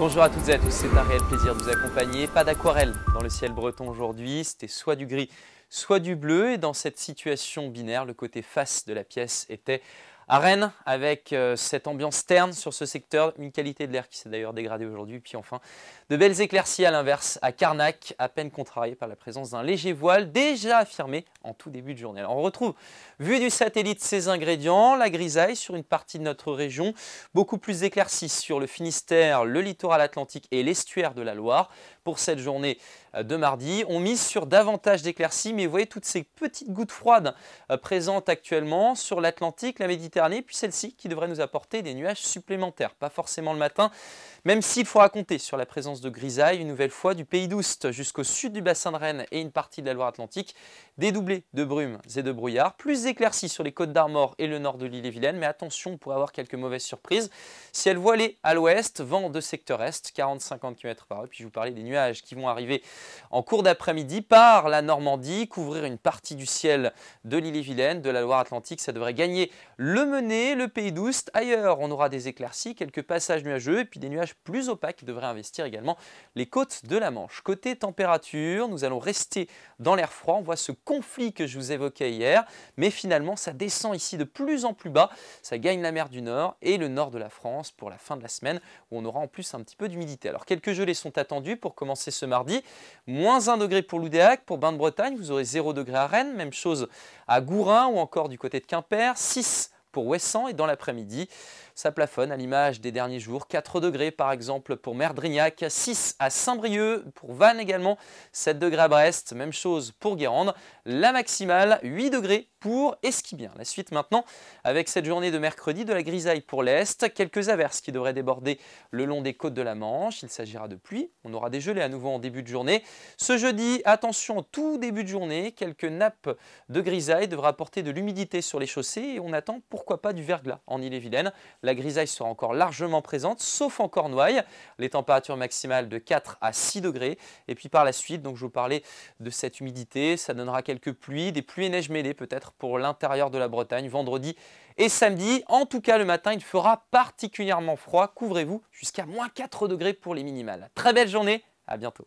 Bonjour à toutes et à tous, c'est un réel plaisir de vous accompagner. Pas d'aquarelle dans le ciel breton aujourd'hui, c'était soit du gris, soit du bleu. Et dans cette situation binaire, le côté face de la pièce était à Rennes avec euh, cette ambiance terne sur ce secteur, une qualité de l'air qui s'est d'ailleurs dégradée aujourd'hui. Puis enfin, de belles éclaircies à l'inverse à Carnac, à peine contrariées par la présence d'un léger voile déjà affirmé en tout début de journée. on retrouve, vu du satellite, ces ingrédients, la grisaille sur une partie de notre région, beaucoup plus d'éclaircies sur le Finistère, le littoral atlantique et l'estuaire de la Loire. Pour cette journée euh, de mardi, on mise sur davantage d'éclaircies, mais vous voyez toutes ces petites gouttes froides euh, présentes actuellement sur l'Atlantique, la Méditerranée, puis celle-ci qui devrait nous apporter des nuages supplémentaires, pas forcément le matin, même s'il faut raconter sur la présence de grisailles une nouvelle fois du pays d'Oust jusqu'au sud du bassin de Rennes et une partie de la Loire-Atlantique, dédoublé de brumes et de brouillards, plus éclaircies sur les côtes d'Armor et le nord de l'île et Vilaine, mais attention, on pourrait avoir quelques mauvaises surprises. si Ciel voilé à l'ouest, vent de secteur est, 40-50 km par heure, puis je vous parlais des nuages qui vont arriver en cours d'après-midi par la Normandie, couvrir une partie du ciel de l'île et Vilaine, de la Loire-Atlantique, ça devrait gagner le le pays d'Oust. Ailleurs, on aura des éclaircies, quelques passages nuageux et puis des nuages plus opaques qui devraient investir également les côtes de la Manche. Côté température, nous allons rester dans l'air froid. On voit ce conflit que je vous évoquais hier, mais finalement, ça descend ici de plus en plus bas. Ça gagne la mer du Nord et le nord de la France pour la fin de la semaine où on aura en plus un petit peu d'humidité. Alors, quelques gelées sont attendues pour commencer ce mardi. Moins 1 degré pour l'Oudéac, pour Bain de Bretagne, vous aurez 0 degré à Rennes, même chose à Gourin ou encore du côté de Quimper, 6 pour Ouessant et dans l'après-midi, ça plafonne à l'image des derniers jours. 4 degrés par exemple pour Merdrignac, 6 à Saint-Brieuc, pour Vannes également, 7 degrés à Brest, même chose pour Guérande. La maximale, 8 degrés pour Esquibien. La suite maintenant avec cette journée de mercredi de la grisaille pour l'Est, quelques averses qui devraient déborder le long des côtes de la Manche, il s'agira de pluie, on aura des gelées à nouveau en début de journée. Ce jeudi, attention, tout début de journée, quelques nappes de grisaille devraient apporter de l'humidité sur les chaussées et on attend pourquoi pas du verglas en Ille-et-Vilaine. La grisaille sera encore largement présente, sauf en Cornouailles, les températures maximales de 4 à 6 degrés et puis par la suite, donc je vous parlais de cette humidité, ça donnera quelques pluies, des pluies et neiges mêlées peut-être pour l'intérieur de la Bretagne vendredi et samedi. En tout cas, le matin, il fera particulièrement froid. Couvrez-vous jusqu'à moins 4 degrés pour les minimales. Très belle journée, à bientôt.